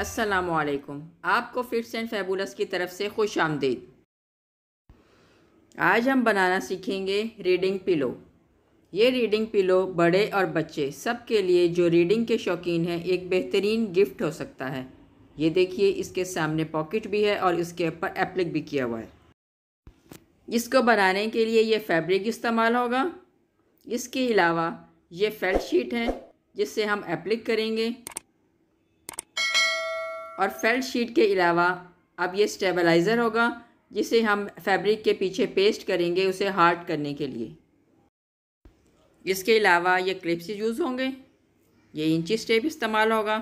वालेकुम आपको fits and fabulous की तरफ से खुश आमदीद आज हम बनाना सीखेंगे रीडिंग पिलो ये रीडिंग पिलो बड़े और बच्चे सब के लिए जो रीडिंग के शौकीन हैं एक बेहतरीन गिफ्ट हो सकता है ये देखिए इसके सामने पॉकेट भी है और इसके ऊपर एप्लिक भी किया हुआ है इसको बनाने के लिए ये फैब्रिक इस्तेमाल होगा इसके अलावा ये फेल्ट शीट है जिससे हम एप्लिक करेंगे और फेल्ट शीट के अलावा अब ये स्टेबलाइज़र होगा जिसे हम फैब्रिक के पीछे पेस्ट करेंगे उसे हार्ड करने के लिए इसके अलावा ये क्लिप्स यूज़ होंगे ये इंची स्टेप इस्तेमाल होगा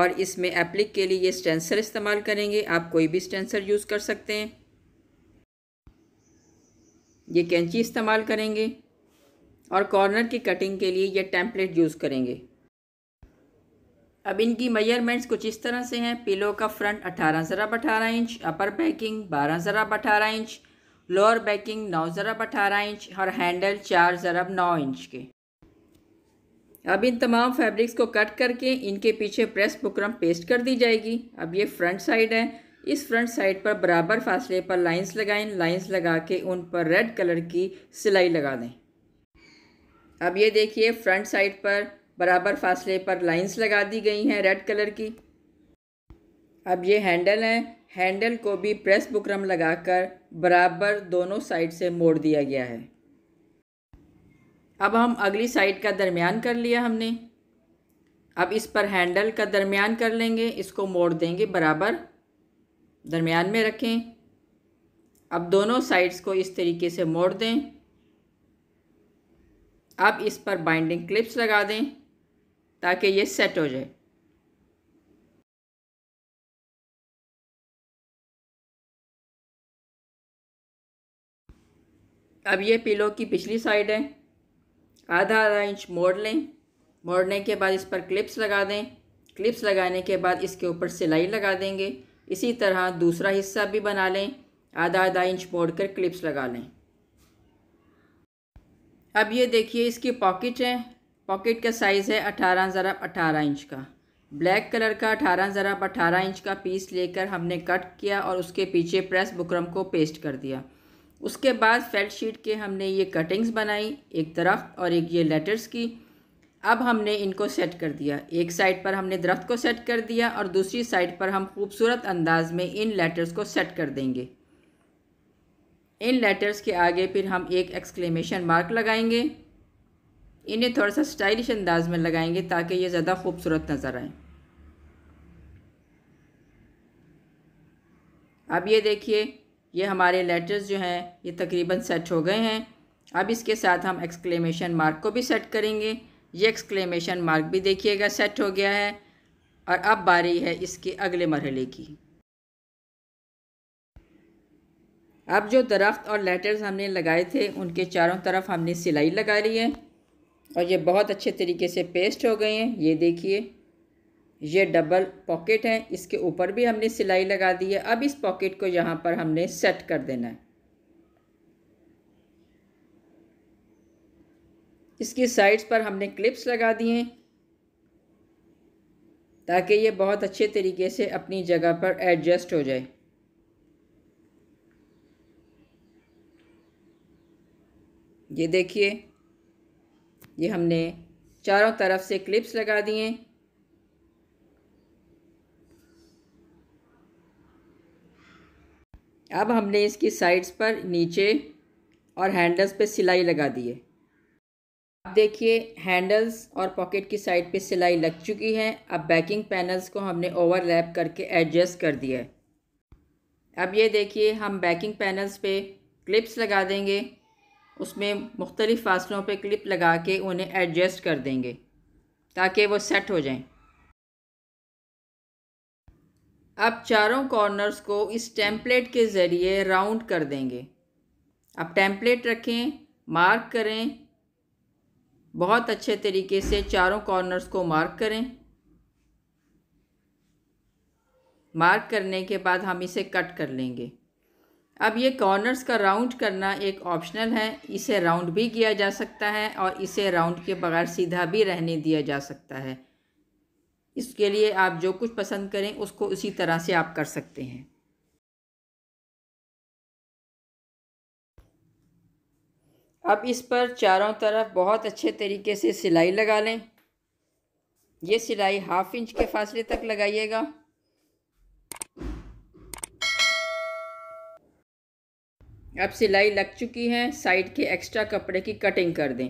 और इसमें एप्लिक के लिए ये स्टेंसर इस्तेमाल करेंगे आप कोई भी स्टेंसर यूज़ कर सकते हैं ये कैंची इस्तेमाल करेंगे और कॉर्नर की कटिंग के लिए ये टेम्पलेट यूज़ करेंगे अब इनकी मेजरमेंट्स कुछ इस तरह से हैं पिलो का फ्रंट अठारह ज़रा अठारह इंच अपर बैकिंग बारह ज़रा अठारह इंच लोअर बैकिंग नौ ज़रब अठारह इंच और हैंडल चार ज़रब नौ इंच के अब इन तमाम फैब्रिक्स को कट करके इनके पीछे प्रेस बुकरम पेस्ट कर दी जाएगी अब ये फ्रंट साइड है इस फ्रंट साइड पर बराबर फासले पर लाइंस लगाएं लाइंस लगा के उन पर रेड कलर की सिलाई लगा दें अब ये देखिए फ्रंट साइड पर बराबर फासले पर लाइंस लगा दी गई हैं रेड कलर की अब ये हैंडल है हैंडल को भी प्रेस बुकरम लगाकर बराबर दोनों साइड से मोड़ दिया गया है अब हम अगली साइड का दरमियान कर लिया हमने अब इस पर हैंडल का दरमियान कर लेंगे इसको मोड़ देंगे बराबर दरमियान में रखें अब दोनों साइड्स को इस तरीके से मोड़ दें अब इस पर बाइंडिंग क्लिप्स लगा दें ताकि ये सेट हो जाए अब ये पिलो की पिछली साइड है आधा आधा इंच मोड़ लें मोड़ने के बाद इस पर क्लिप्स लगा दें क्लिप्स लगाने के बाद इसके ऊपर सिलाई लगा देंगे इसी तरह दूसरा हिस्सा भी बना लें आधा आधा इंच मोड़ कर क्लिप्स लगा लें अब ये देखिए इसकी पॉकेट है पॉकेट का साइज़ है अठारह ज़रा अठारह इंच का ब्लैक कलर का अठारह ज़रा अठारह इंच का पीस लेकर हमने कट किया और उसके पीछे प्रेस बुकरम को पेस्ट कर दिया उसके बाद फेल्ट शीट के हमने ये कटिंग्स बनाई एक दरख्त और एक ये लेटर्स की अब हमने इनको सेट कर दिया एक साइड पर हमने दरख्त को सेट कर दिया और दूसरी साइड पर हम खूबसूरत अंदाज में इन लेटर्स को सेट कर देंगे इन लेटर्स के आगे फिर हम एक एक्सक्लेमेशन मार्क लगाएंगे इन्हें थोड़ा सा स्टाइलिश अंदाज में लगाएंगे ताकि ये ज़्यादा खूबसूरत नज़र आए अब ये देखिए ये हमारे लेटर्स जो हैं ये तकरीबन सेट हो गए हैं अब इसके साथ हम एक्सक्लेमेशन मार्क को भी सेट करेंगे ये एक्सक्लेमेशन मार्क भी देखिएगा सेट हो गया है और अब बारी है इसके अगले मरहले की अब जो दरख्त और लेटर्स हमने लगाए थे उनके चारों तरफ हमने सिलाई लगा ली है और ये बहुत अच्छे तरीके से पेस्ट हो गए हैं ये देखिए ये डबल पॉकेट है इसके ऊपर भी हमने सिलाई लगा दी है अब इस पॉकेट को यहाँ पर हमने सेट कर देना है इसकी साइड्स पर हमने क्लिप्स लगा दिए हैं ताकि ये बहुत अच्छे तरीके से अपनी जगह पर एडजस्ट हो जाए ये देखिए ये हमने चारों तरफ से क्लिप्स लगा दिए अब हमने इसकी साइड्स पर नीचे और हैंडल्स पे सिलाई लगा दिए अब देखिए हैंडल्स और पॉकेट की साइड पे सिलाई लग चुकी है अब बैकिंग पैनल्स को हमने ओवरलैप करके एडजस्ट कर दिया है अब ये देखिए हम बैकिंग पैनल्स पे क्लिप्स लगा देंगे उसमें मुख्तलिफ़ फासलों पर क्लिप लगा के उन्हें एडजस्ट कर देंगे ताकि वो सेट हो जाएं। अब चारों कॉर्नर्स को इस टेम्पलेट के ज़रिए राउंड कर देंगे अब टेम्पलेट रखें मार्क करें बहुत अच्छे तरीके से चारों कॉर्नर्स को मार्क करें मार्क करने के बाद हम इसे कट कर लेंगे अब ये कॉर्नर्स का राउंड करना एक ऑप्शनल है इसे राउंड भी किया जा सकता है और इसे राउंड के बगैर सीधा भी रहने दिया जा सकता है इसके लिए आप जो कुछ पसंद करें उसको उसी तरह से आप कर सकते हैं अब इस पर चारों तरफ बहुत अच्छे तरीके से सिलाई लगा लें ये सिलाई हाफ इंच के फासले तक लगाइएगा अब सिलाई लग चुकी है साइड के एक्स्ट्रा कपड़े की कटिंग कर दें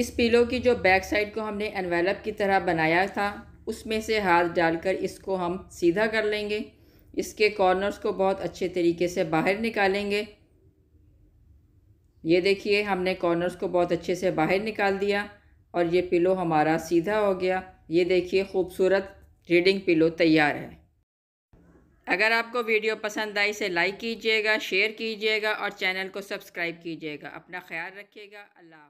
इस पिलो की जो बैक साइड को हमने एनवेलप की तरह बनाया था उसमें से हाथ डालकर इसको हम सीधा कर लेंगे इसके कॉर्नर्स को बहुत अच्छे तरीके से बाहर निकालेंगे ये देखिए हमने कॉर्नर्स को बहुत अच्छे से बाहर निकाल दिया और ये पिलो हमारा सीधा हो गया ये देखिए खूबसूरत रीडिंग पिलो तैयार है अगर आपको वीडियो पसंद आई से लाइक कीजिएगा शेयर कीजिएगा और चैनल को सब्सक्राइब कीजिएगा अपना ख्याल रखिएगा अल्लाह